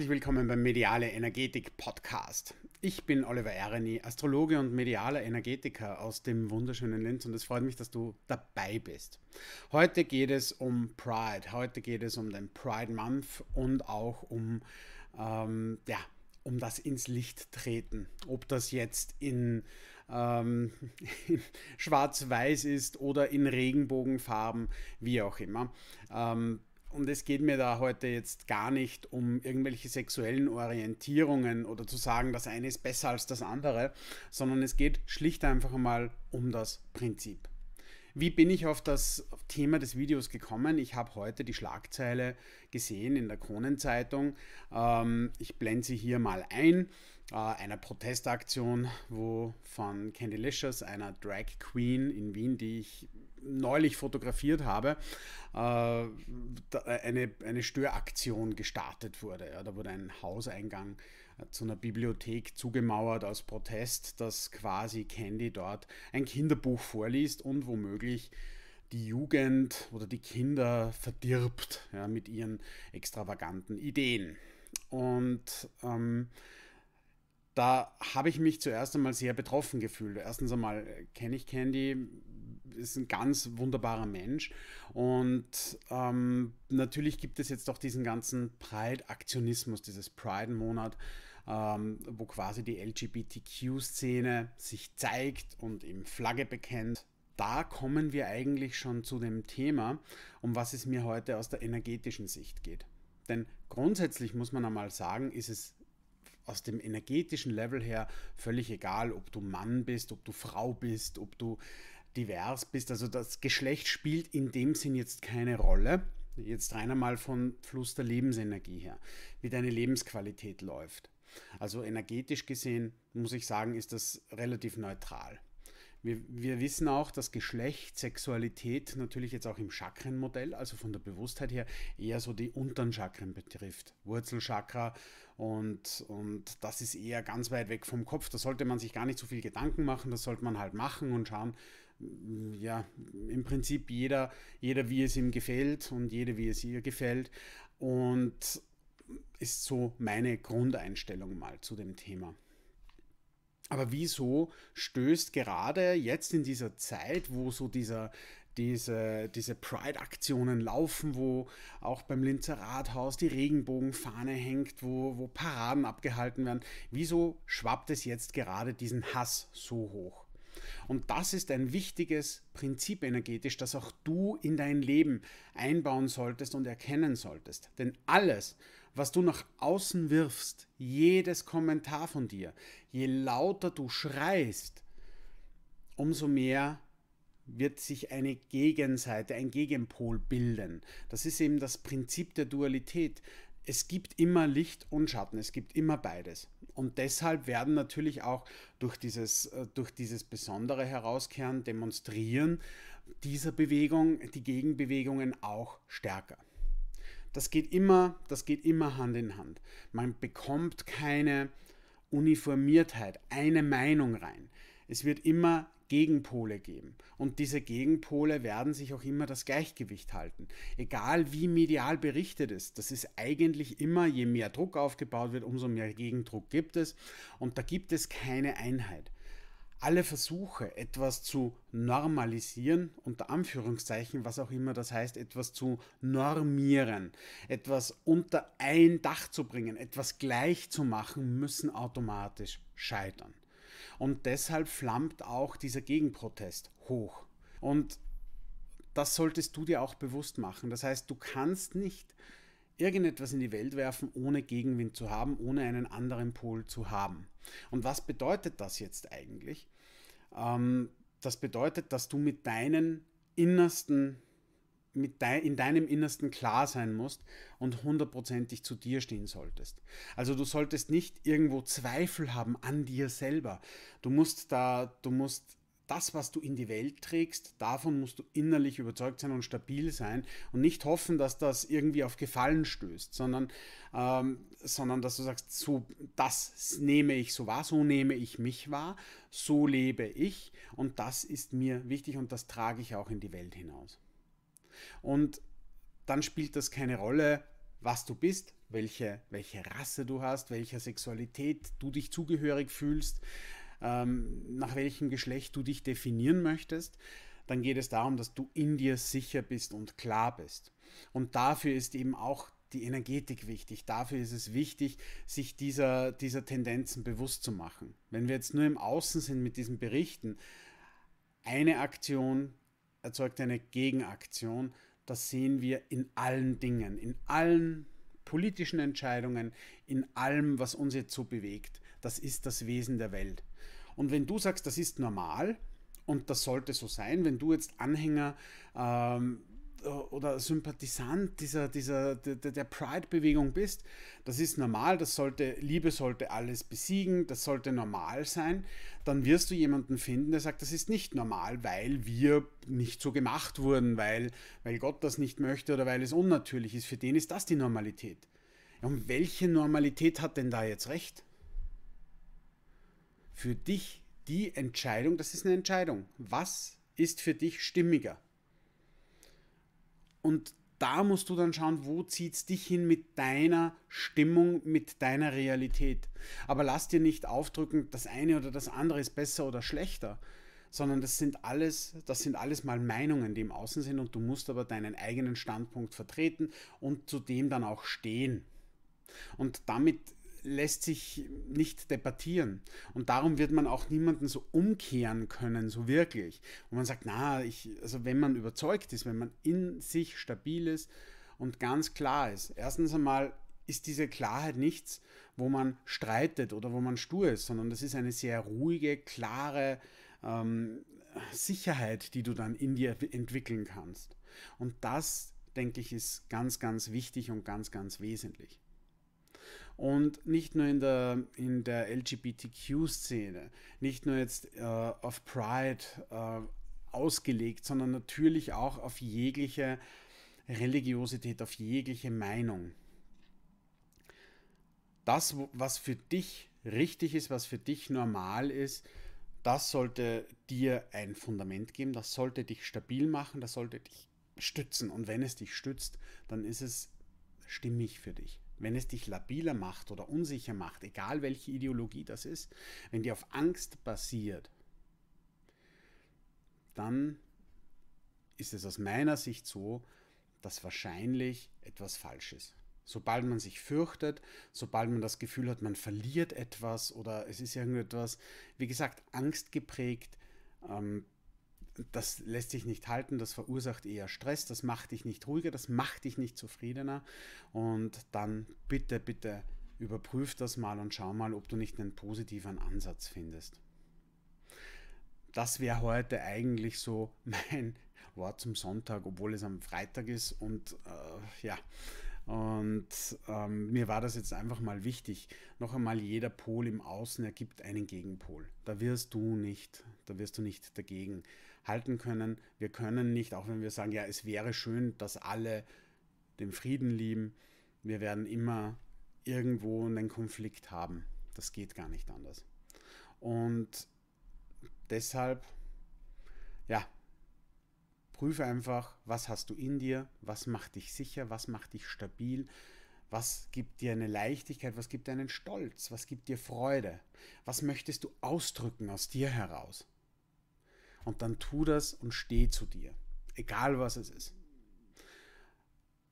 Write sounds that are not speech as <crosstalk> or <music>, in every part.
herzlich willkommen beim Mediale Energetik Podcast. Ich bin Oliver Ereni, Astrologe und medialer Energetiker aus dem wunderschönen Linz und es freut mich, dass du dabei bist. Heute geht es um Pride, heute geht es um den Pride Month und auch um, ähm, ja, um das ins Licht treten. Ob das jetzt in, ähm, <laughs> in schwarz-weiß ist oder in Regenbogenfarben, wie auch immer. Ähm, und es geht mir da heute jetzt gar nicht um irgendwelche sexuellen Orientierungen oder zu sagen, das eine ist besser als das andere, sondern es geht schlicht einfach mal um das Prinzip. Wie bin ich auf das Thema des Videos gekommen? Ich habe heute die Schlagzeile gesehen in der Kronenzeitung. Ähm, ich blende sie hier mal ein. Äh, einer Protestaktion, wo von Licious, einer Drag Queen in Wien, die ich neulich fotografiert habe, äh, eine, eine Störaktion gestartet wurde. Ja, da wurde ein Hauseingang äh, zu einer Bibliothek zugemauert als Protest, dass quasi Candy dort ein Kinderbuch vorliest und womöglich die Jugend oder die Kinder verdirbt ja, mit ihren extravaganten Ideen. Und ähm, da habe ich mich zuerst einmal sehr betroffen gefühlt. Erstens einmal äh, kenne ich Candy, ist ein ganz wunderbarer Mensch. Und ähm, natürlich gibt es jetzt auch diesen ganzen Pride-Aktionismus, dieses Pride-Monat, ähm, wo quasi die LGBTQ-Szene sich zeigt und eben Flagge bekennt. Da kommen wir eigentlich schon zu dem Thema, um was es mir heute aus der energetischen Sicht geht. Denn grundsätzlich muss man einmal sagen, ist es aus dem energetischen Level her völlig egal, ob du Mann bist, ob du Frau bist, ob du divers bist. Also das Geschlecht spielt in dem Sinn jetzt keine Rolle. Jetzt rein einmal vom Fluss der Lebensenergie her, wie deine Lebensqualität läuft. Also energetisch gesehen muss ich sagen, ist das relativ neutral. Wir, wir wissen auch, dass Geschlecht, Sexualität natürlich jetzt auch im Chakrenmodell, also von der Bewusstheit her, eher so die unteren Chakren betrifft. Wurzelchakra und, und das ist eher ganz weit weg vom Kopf. Da sollte man sich gar nicht so viel Gedanken machen, das sollte man halt machen und schauen, mm, ja, im Prinzip jeder, jeder wie es ihm gefällt und jede wie es ihr gefällt. Und ist so meine Grundeinstellung mal zu dem Thema. Aber wieso stößt gerade jetzt in dieser Zeit, wo so dieser, diese, diese Pride-Aktionen laufen, wo auch beim Linzer Rathaus die Regenbogenfahne hängt, wo, wo Paraden abgehalten werden, wieso schwappt es jetzt gerade diesen Hass so hoch? Und das ist ein wichtiges Prinzip energetisch, das auch du in dein Leben einbauen solltest und erkennen solltest. Denn alles, was du nach außen wirfst, jedes Kommentar von dir, je lauter du schreist, umso mehr wird sich eine Gegenseite, ein Gegenpol bilden. Das ist eben das Prinzip der Dualität. Es gibt immer Licht und Schatten, es gibt immer beides. Und deshalb werden natürlich auch durch dieses, äh, durch dieses besondere Herauskehren, Demonstrieren dieser Bewegung die Gegenbewegungen auch stärker. Das geht immer, das geht immer Hand in Hand. Man bekommt keine Uniformiertheit, eine Meinung rein. Es wird immer Gegenpole geben. Und diese Gegenpole werden sich auch immer das Gleichgewicht halten. Egal wie medial berichtet ist, das ist eigentlich immer, je mehr Druck aufgebaut wird, umso mehr Gegendruck gibt es. Und da gibt es keine Einheit alle Versuche, etwas zu normalisieren, unter Anführungszeichen, was auch immer das heißt, etwas zu normieren, etwas unter ein Dach zu bringen, etwas gleich zu machen, müssen automatisch scheitern. Und deshalb flammt auch dieser Gegenprotest hoch. Und das solltest du dir auch bewusst machen. Das heißt, du kannst nicht irgendetwas in die Welt werfen, ohne Gegenwind zu haben, ohne einen anderen Pol zu haben. Und was bedeutet das jetzt eigentlich? Ähm, das bedeutet, dass du mit deinen innersten, mit de in deinem Innersten klar sein musst und hundertprozentig zu dir stehen solltest. Also du solltest nicht irgendwo Zweifel haben an dir selber. Du musst da, du musst das, was du in die Welt trägst, davon musst du innerlich überzeugt sein und stabil sein und nicht hoffen, dass das irgendwie auf Gefallen stößt, sondern, ähm, sondern dass du sagst, so das nehme ich so wahr, so nehme ich mich wahr, so lebe ich und das ist mir wichtig und das trage ich auch in die Welt hinaus. Und dann spielt das keine Rolle, was du bist, welche, welche Rasse du hast, welcher Sexualität du dich zugehörig fühlst, ähm, nach welchem Geschlecht du dich definieren möchtest, dann geht es darum, dass du in dir sicher bist und klar bist. Und dafür ist eben auch die Energetik wichtig. Dafür ist es wichtig, sich dieser, dieser Tendenzen bewusst zu machen. Wenn wir jetzt nur im Außen sind mit diesen Berichten, eine Aktion erzeugt eine Gegenaktion. Das sehen wir in allen Dingen, in allen politischen Entscheidungen, in allem, was uns jetzt so bewegt das ist das Wesen der Welt. Und wenn du sagst, das ist normal und das sollte so sein, wenn du jetzt Anhänger ähm, äh, oder Sympathisant dieser, dieser, der, der Pride-Bewegung bist, das ist normal, das sollte, Liebe sollte alles besiegen, das sollte normal sein, dann wirst du jemanden finden, der sagt, das ist nicht normal, weil wir nicht so gemacht wurden, weil, weil Gott das nicht möchte oder weil es unnatürlich ist. Für den ist das die Normalität. Und welche Normalität hat denn da jetzt recht? für dich die Entscheidung, das ist eine Entscheidung. Was ist für dich stimmiger? Und da musst du dann schauen, wo zieht es dich hin mit deiner Stimmung, mit deiner Realität. Aber lass dir nicht aufdrücken, das eine oder das andere ist besser oder schlechter, sondern das sind alles, das sind alles mal Meinungen, die im Außen sind und du musst aber deinen eigenen Standpunkt vertreten und zu dem dann auch stehen. Und damit lässt sich nicht debattieren. Und darum wird man auch niemanden so umkehren können, so wirklich. Und man sagt, na, ich, also wenn man überzeugt ist, wenn man in sich stabil ist und ganz klar ist. Erstens einmal ist diese Klarheit nichts, wo man streitet oder wo man stur ist, sondern das ist eine sehr ruhige, klare ähm, Sicherheit, die du dann in dir entwickeln kannst. Und das, denke ich, ist ganz, ganz wichtig und ganz, ganz wesentlich. Und nicht nur in der, in der LGBTQ-Szene, nicht nur jetzt äh, auf Pride äh, ausgelegt, sondern natürlich auch auf jegliche Religiosität, auf jegliche Meinung. Das, was für dich richtig ist, was für dich normal ist, das sollte dir ein Fundament geben, das sollte dich stabil machen, das sollte dich stützen. Und wenn es dich stützt, dann ist es stimmig für dich wenn es dich labiler macht oder unsicher macht, egal welche Ideologie das ist, wenn die auf Angst basiert, dann ist es aus meiner Sicht so, dass wahrscheinlich etwas falsch ist. Sobald man sich fürchtet, sobald man das Gefühl hat, man verliert etwas oder es ist irgendetwas, wie gesagt, angstgeprägt, ähm, das lässt sich nicht halten, das verursacht eher Stress, das macht dich nicht ruhiger, das macht dich nicht zufriedener. Und dann bitte, bitte überprüf das mal und schau mal, ob du nicht einen positiven Ansatz findest. Das wäre heute eigentlich so <laughs> mein Wort zum Sonntag, obwohl es am Freitag ist. Und äh, ja, und ähm, mir war das jetzt einfach mal wichtig. Noch einmal, jeder Pol im Außen ergibt einen Gegenpol. Da wirst du nicht, da wirst du nicht dagegen halten können. Wir können nicht, auch wenn wir sagen, ja, es wäre schön, dass alle den Frieden lieben, wir werden immer irgendwo einen Konflikt haben. Das geht gar nicht anders. Und deshalb, ja, prüfe einfach, was hast du in dir, was macht dich sicher, was macht dich stabil, was gibt dir eine Leichtigkeit, was gibt dir einen Stolz, was gibt dir Freude, was möchtest du ausdrücken aus dir heraus. Und dann tu das und steh zu dir, egal was es ist.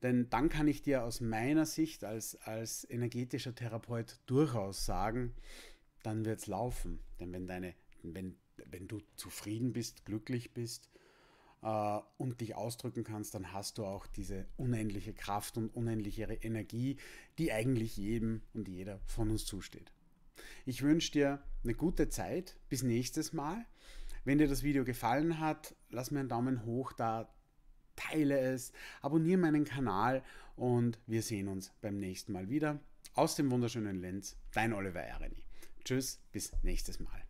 Denn dann kann ich dir aus meiner Sicht als, als energetischer Therapeut durchaus sagen, dann wird es laufen. Denn wenn, deine, wenn, wenn du zufrieden bist, glücklich bist äh, und dich ausdrücken kannst, dann hast du auch diese unendliche Kraft und unendliche Energie, die eigentlich jedem und jeder von uns zusteht. Ich wünsche dir eine gute Zeit. Bis nächstes Mal. Wenn dir das Video gefallen hat, lass mir einen Daumen hoch da, teile es, abonniere meinen Kanal und wir sehen uns beim nächsten Mal wieder aus dem wunderschönen Lenz. Dein Oliver Ereni. Tschüss, bis nächstes Mal.